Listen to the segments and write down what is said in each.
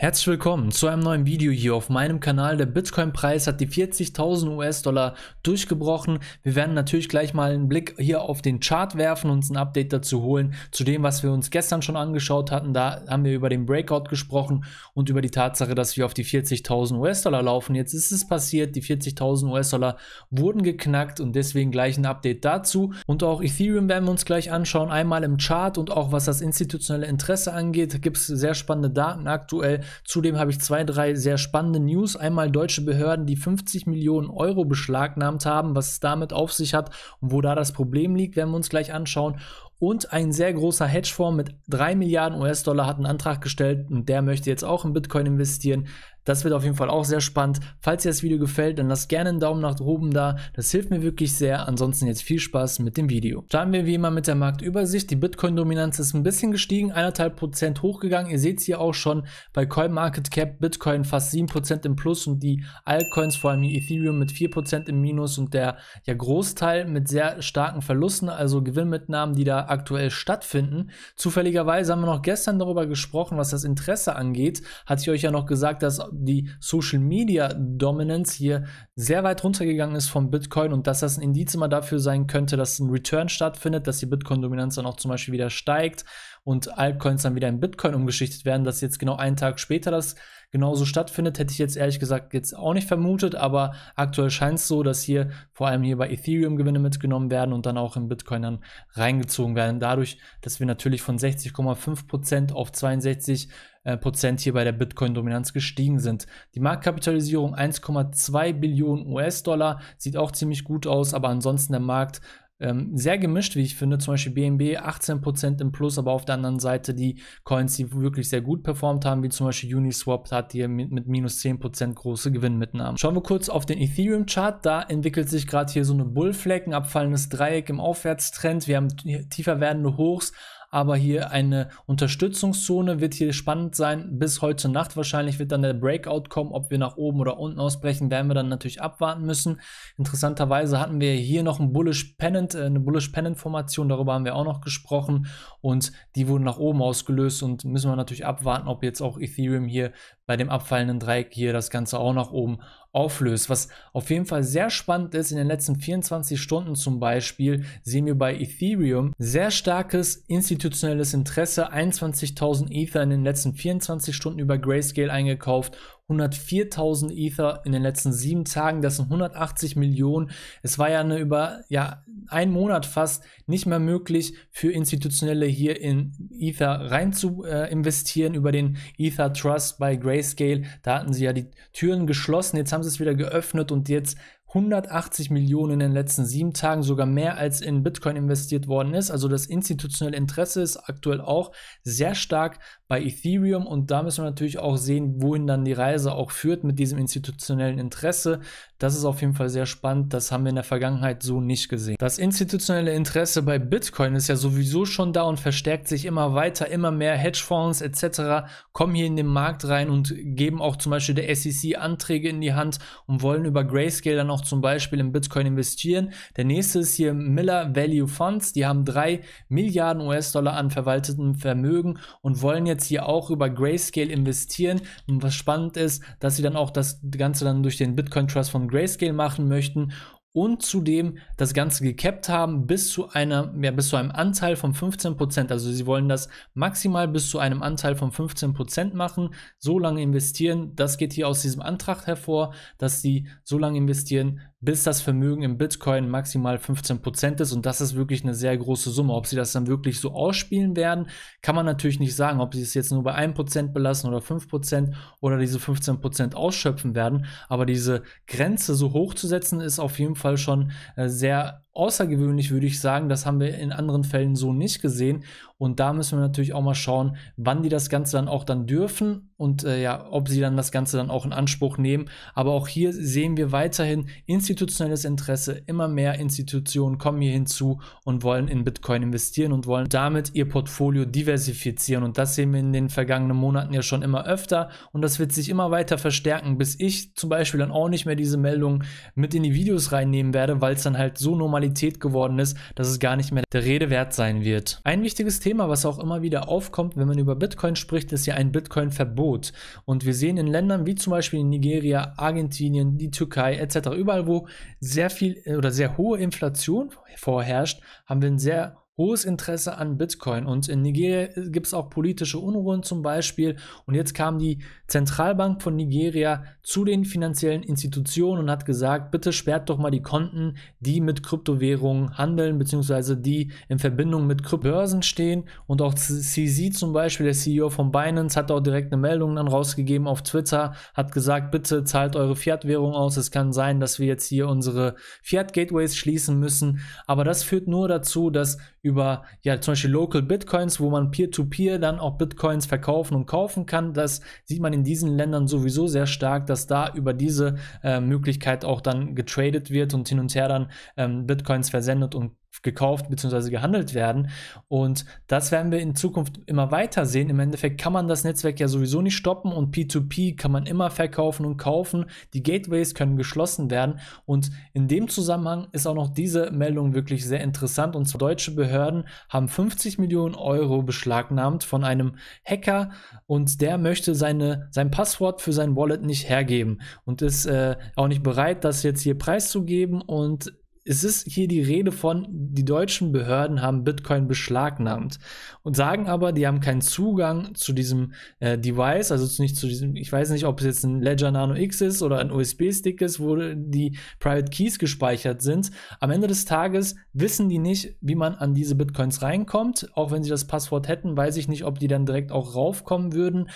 Herzlich willkommen zu einem neuen Video hier auf meinem Kanal. Der Bitcoin-Preis hat die 40.000 US-Dollar durchgebrochen. Wir werden natürlich gleich mal einen Blick hier auf den Chart werfen, uns ein Update dazu holen, zu dem, was wir uns gestern schon angeschaut hatten. Da haben wir über den Breakout gesprochen und über die Tatsache, dass wir auf die 40.000 US-Dollar laufen. Jetzt ist es passiert, die 40.000 US-Dollar wurden geknackt und deswegen gleich ein Update dazu. Und auch Ethereum werden wir uns gleich anschauen, einmal im Chart und auch was das institutionelle Interesse angeht, gibt es sehr spannende Daten aktuell Zudem habe ich zwei, drei sehr spannende News. Einmal deutsche Behörden, die 50 Millionen Euro beschlagnahmt haben, was es damit auf sich hat und wo da das Problem liegt, werden wir uns gleich anschauen. Und ein sehr großer Hedgefonds mit 3 Milliarden US-Dollar hat einen Antrag gestellt und der möchte jetzt auch in Bitcoin investieren. Das wird auf jeden Fall auch sehr spannend. Falls dir das Video gefällt, dann lasst gerne einen Daumen nach oben da. Das hilft mir wirklich sehr. Ansonsten jetzt viel Spaß mit dem Video. Starten wir wie immer mit der Marktübersicht. Die Bitcoin-Dominanz ist ein bisschen gestiegen, 1,5% hochgegangen. Ihr seht es hier auch schon bei CoinMarketCap, Bitcoin fast 7% im Plus und die Altcoins, vor allem Ethereum mit 4% im Minus und der ja, Großteil mit sehr starken Verlusten, also Gewinnmitnahmen, die da aktuell stattfinden. Zufälligerweise haben wir noch gestern darüber gesprochen, was das Interesse angeht. Hatte ich euch ja noch gesagt, dass die Social Media Dominance hier sehr weit runtergegangen ist von Bitcoin und dass das ein Indiz immer dafür sein könnte, dass ein Return stattfindet, dass die Bitcoin-Dominanz dann auch zum Beispiel wieder steigt und Altcoins dann wieder in Bitcoin umgeschichtet werden, dass jetzt genau einen Tag später das genauso stattfindet, hätte ich jetzt ehrlich gesagt jetzt auch nicht vermutet, aber aktuell scheint es so, dass hier vor allem hier bei Ethereum Gewinne mitgenommen werden und dann auch in Bitcoin dann reingezogen werden. Dadurch, dass wir natürlich von 60,5% auf 62 äh, hier bei der Bitcoin-Dominanz gestiegen sind. Die Marktkapitalisierung 1,2 Billionen US-Dollar sieht auch ziemlich gut aus, aber ansonsten der Markt ähm, sehr gemischt, wie ich finde. Zum Beispiel BNB 18% im Plus, aber auf der anderen Seite die Coins, die wirklich sehr gut performt haben, wie zum Beispiel Uniswap, hat hier mit, mit minus 10% große Gewinnmitnahmen. Schauen wir kurz auf den Ethereum-Chart. Da entwickelt sich gerade hier so eine Bullflag, ein abfallendes Dreieck im Aufwärtstrend. Wir haben tiefer werdende Hochs, aber hier eine Unterstützungszone wird hier spannend sein. Bis heute Nacht wahrscheinlich wird dann der Breakout kommen. Ob wir nach oben oder unten ausbrechen, werden wir dann natürlich abwarten müssen. Interessanterweise hatten wir hier noch ein Bullish Pennant, äh, eine Bullish Pennant Formation, darüber haben wir auch noch gesprochen und die wurden nach oben ausgelöst und müssen wir natürlich abwarten, ob jetzt auch Ethereum hier bei dem abfallenden Dreieck hier das Ganze auch nach oben auflöst. Was auf jeden Fall sehr spannend ist, in den letzten 24 Stunden zum Beispiel sehen wir bei Ethereum sehr starkes institutionelles Interesse, 21.000 Ether in den letzten 24 Stunden über Grayscale eingekauft 104.000 Ether in den letzten sieben Tagen. Das sind 180 Millionen. Es war ja eine über ja ein Monat fast nicht mehr möglich für Institutionelle hier in Ether rein zu äh, investieren über den Ether Trust bei Grayscale. Da hatten sie ja die Türen geschlossen. Jetzt haben sie es wieder geöffnet und jetzt 180 Millionen in den letzten sieben Tagen, sogar mehr als in Bitcoin investiert worden ist. Also das institutionelle Interesse ist aktuell auch sehr stark bei Ethereum und da müssen wir natürlich auch sehen, wohin dann die Reise auch führt mit diesem institutionellen Interesse. Das ist auf jeden Fall sehr spannend. Das haben wir in der Vergangenheit so nicht gesehen. Das institutionelle Interesse bei Bitcoin ist ja sowieso schon da und verstärkt sich immer weiter. Immer mehr Hedgefonds etc. kommen hier in den Markt rein und geben auch zum Beispiel der SEC Anträge in die Hand und wollen über Grayscale dann auch auch zum Beispiel in Bitcoin investieren. Der nächste ist hier Miller Value Funds. Die haben drei Milliarden US-Dollar an verwaltetem Vermögen und wollen jetzt hier auch über Grayscale investieren. Und was spannend ist, dass sie dann auch das Ganze dann durch den Bitcoin Trust von Grayscale machen möchten und zudem das Ganze gekappt haben bis zu, einer, ja, bis zu einem Anteil von 15%. Also sie wollen das maximal bis zu einem Anteil von 15% machen, so lange investieren. Das geht hier aus diesem Antrag hervor, dass sie so lange investieren, bis das Vermögen im Bitcoin maximal 15% ist. Und das ist wirklich eine sehr große Summe. Ob sie das dann wirklich so ausspielen werden, kann man natürlich nicht sagen. Ob sie es jetzt nur bei 1% belassen oder 5% oder diese 15% ausschöpfen werden. Aber diese Grenze so hoch zu setzen, ist auf jeden Fall schon äh, sehr außergewöhnlich, würde ich sagen. Das haben wir in anderen Fällen so nicht gesehen. Und da müssen wir natürlich auch mal schauen, wann die das Ganze dann auch dann dürfen und äh, ja, ob sie dann das Ganze dann auch in Anspruch nehmen. Aber auch hier sehen wir weiterhin institutionelles Interesse. Immer mehr Institutionen kommen hier hinzu und wollen in Bitcoin investieren und wollen damit ihr Portfolio diversifizieren. Und das sehen wir in den vergangenen Monaten ja schon immer öfter. Und das wird sich immer weiter verstärken, bis ich zum Beispiel dann auch nicht mehr diese Meldung mit in die Videos reinnehmen werde, weil es dann halt so normalisiert Normalität geworden ist, dass es gar nicht mehr der Rede wert sein wird. Ein wichtiges Thema, was auch immer wieder aufkommt, wenn man über Bitcoin spricht, ist ja ein Bitcoin-Verbot. Und wir sehen in Ländern wie zum Beispiel Nigeria, Argentinien, die Türkei etc., überall wo sehr viel äh, oder sehr hohe Inflation vorherrscht, haben wir ein sehr hohes Interesse an Bitcoin und in Nigeria gibt es auch politische Unruhen zum Beispiel. Und jetzt kam die Zentralbank von Nigeria zu den finanziellen Institutionen und hat gesagt, bitte sperrt doch mal die Konten, die mit Kryptowährungen handeln, beziehungsweise die in Verbindung mit Kryptobörsen stehen. Und auch CZ zum Beispiel, der CEO von Binance, hat auch direkt eine Meldung dann rausgegeben auf Twitter, hat gesagt, bitte zahlt eure Fiat-Währung aus. Es kann sein, dass wir jetzt hier unsere Fiat-Gateways schließen müssen. Aber das führt nur dazu, dass über ja zum Beispiel Local Bitcoins, wo man peer-to-peer -peer dann auch Bitcoins verkaufen und kaufen kann. Das sieht man in diesen Ländern sowieso sehr stark, dass da über diese äh, Möglichkeit auch dann getradet wird und hin und her dann ähm, Bitcoins versendet und gekauft bzw. gehandelt werden. Und das werden wir in Zukunft immer weiter sehen. Im Endeffekt kann man das Netzwerk ja sowieso nicht stoppen und P2P kann man immer verkaufen und kaufen. Die Gateways können geschlossen werden. Und in dem Zusammenhang ist auch noch diese Meldung wirklich sehr interessant. Und zwar deutsche Behörden haben 50 Millionen Euro beschlagnahmt von einem Hacker und der möchte seine, sein Passwort für sein Wallet nicht hergeben und ist äh, auch nicht bereit, das jetzt hier preiszugeben und es ist hier die Rede von, die deutschen Behörden haben Bitcoin beschlagnahmt und sagen aber, die haben keinen Zugang zu diesem äh, Device, also nicht zu diesem, ich weiß nicht, ob es jetzt ein Ledger Nano X ist oder ein USB-Stick ist, wo die Private Keys gespeichert sind. Am Ende des Tages wissen die nicht, wie man an diese Bitcoins reinkommt. Auch wenn sie das Passwort hätten, weiß ich nicht, ob die dann direkt auch raufkommen würden.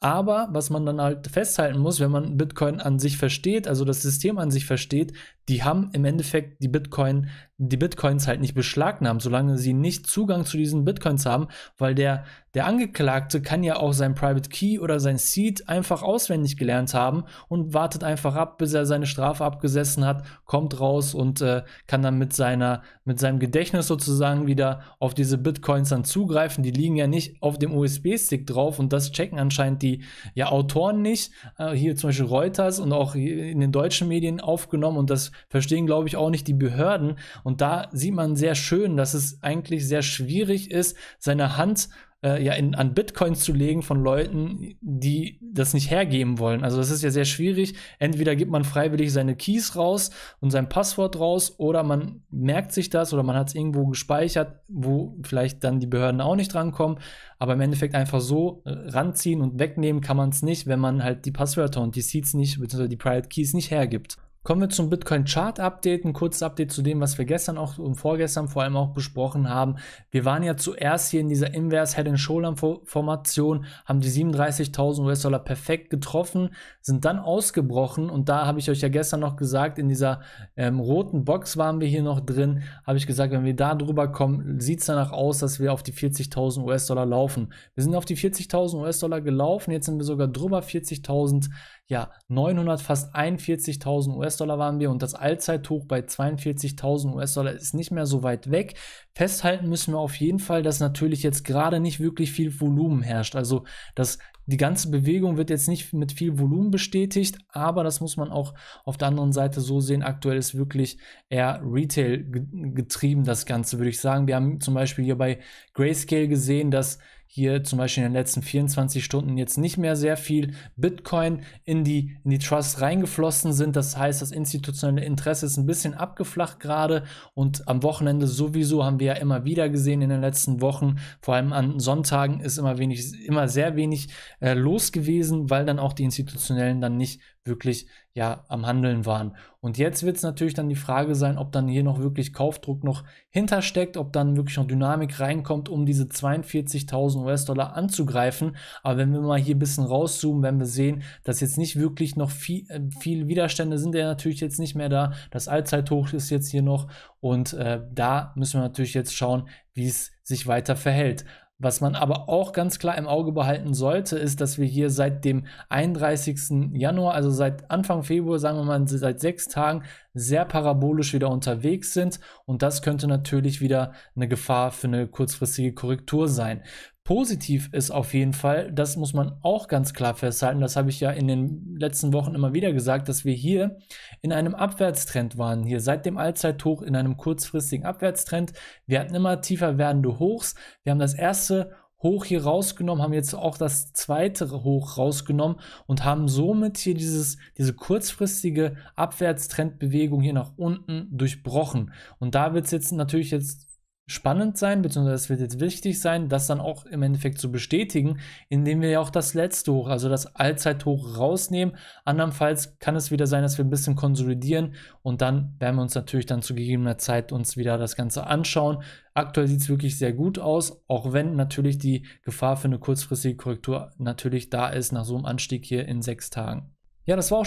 Aber was man dann halt festhalten muss, wenn man Bitcoin an sich versteht, also das System an sich versteht, die haben im Endeffekt die Bitcoin, die Bitcoins halt nicht beschlagnahmt, solange sie nicht Zugang zu diesen Bitcoins haben, weil der, der Angeklagte kann ja auch sein Private Key oder sein Seed einfach auswendig gelernt haben und wartet einfach ab, bis er seine Strafe abgesessen hat, kommt raus und äh, kann dann mit seiner, mit seinem Gedächtnis sozusagen wieder auf diese Bitcoins dann zugreifen. Die liegen ja nicht auf dem USB-Stick drauf und das checken anscheinend die ja, Autoren nicht. Äh, hier zum Beispiel Reuters und auch in den deutschen Medien aufgenommen und das verstehen, glaube ich, auch nicht die Behörden. Und da sieht man sehr schön, dass es eigentlich sehr schwierig ist, seine Hand äh, ja in, an Bitcoins zu legen von Leuten, die das nicht hergeben wollen. Also das ist ja sehr schwierig. Entweder gibt man freiwillig seine Keys raus und sein Passwort raus oder man merkt sich das oder man hat es irgendwo gespeichert, wo vielleicht dann die Behörden auch nicht drankommen. Aber im Endeffekt einfach so äh, ranziehen und wegnehmen kann man es nicht, wenn man halt die Passwörter und die Seeds nicht, beziehungsweise die Private Keys nicht hergibt. Kommen wir zum Bitcoin Chart Update, ein kurzes Update zu dem, was wir gestern auch und vorgestern vor allem auch besprochen haben. Wir waren ja zuerst hier in dieser Inverse Head and Shoulder Formation, haben die 37.000 US-Dollar perfekt getroffen, sind dann ausgebrochen und da habe ich euch ja gestern noch gesagt, in dieser ähm, roten Box waren wir hier noch drin, habe ich gesagt, wenn wir da drüber kommen, sieht es danach aus, dass wir auf die 40.000 US-Dollar laufen. Wir sind auf die 40.000 US-Dollar gelaufen, jetzt sind wir sogar drüber 40.000 ja, 900, fast 41.000 US-Dollar waren wir und das Allzeithoch bei 42.000 US-Dollar ist nicht mehr so weit weg. Festhalten müssen wir auf jeden Fall, dass natürlich jetzt gerade nicht wirklich viel Volumen herrscht. Also das, die ganze Bewegung wird jetzt nicht mit viel Volumen bestätigt, aber das muss man auch auf der anderen Seite so sehen. Aktuell ist wirklich eher Retail getrieben, das Ganze würde ich sagen. Wir haben zum Beispiel hier bei Grayscale gesehen, dass hier zum Beispiel in den letzten 24 Stunden jetzt nicht mehr sehr viel Bitcoin in die, in die Trust reingeflossen sind. Das heißt, das institutionelle Interesse ist ein bisschen abgeflacht gerade und am Wochenende sowieso haben wir ja immer wieder gesehen in den letzten Wochen, vor allem an Sonntagen ist immer wenig, immer sehr wenig äh, los gewesen, weil dann auch die institutionellen dann nicht wirklich ja am Handeln waren. Und jetzt wird es natürlich dann die Frage sein, ob dann hier noch wirklich Kaufdruck noch hintersteckt, ob dann wirklich noch Dynamik reinkommt, um diese 42.000 US-Dollar anzugreifen. Aber wenn wir mal hier ein bisschen rauszoomen, werden wir sehen, dass jetzt nicht wirklich noch viel, äh, viel Widerstände sind ja natürlich jetzt nicht mehr da. Das Allzeithoch ist jetzt hier noch und äh, da müssen wir natürlich jetzt schauen, wie es sich weiter verhält. Was man aber auch ganz klar im Auge behalten sollte, ist, dass wir hier seit dem 31. Januar, also seit Anfang Februar, sagen wir mal seit sechs Tagen, sehr parabolisch wieder unterwegs sind und das könnte natürlich wieder eine Gefahr für eine kurzfristige Korrektur sein. Positiv ist auf jeden Fall, das muss man auch ganz klar festhalten, das habe ich ja in den letzten Wochen immer wieder gesagt, dass wir hier in einem Abwärtstrend waren, hier seit dem Allzeithoch in einem kurzfristigen Abwärtstrend. Wir hatten immer tiefer werdende Hochs. Wir haben das erste Hoch hier rausgenommen, haben jetzt auch das zweite Hoch rausgenommen und haben somit hier dieses, diese kurzfristige Abwärtstrendbewegung hier nach unten durchbrochen. Und da wird es jetzt natürlich jetzt spannend sein, beziehungsweise es wird jetzt wichtig sein, das dann auch im Endeffekt zu bestätigen, indem wir ja auch das letzte Hoch, also das Allzeithoch rausnehmen. Andernfalls kann es wieder sein, dass wir ein bisschen konsolidieren und dann werden wir uns natürlich dann zu gegebener Zeit uns wieder das Ganze anschauen. Aktuell sieht es wirklich sehr gut aus, auch wenn natürlich die Gefahr für eine kurzfristige Korrektur natürlich da ist nach so einem Anstieg hier in sechs Tagen. Ja, das war auch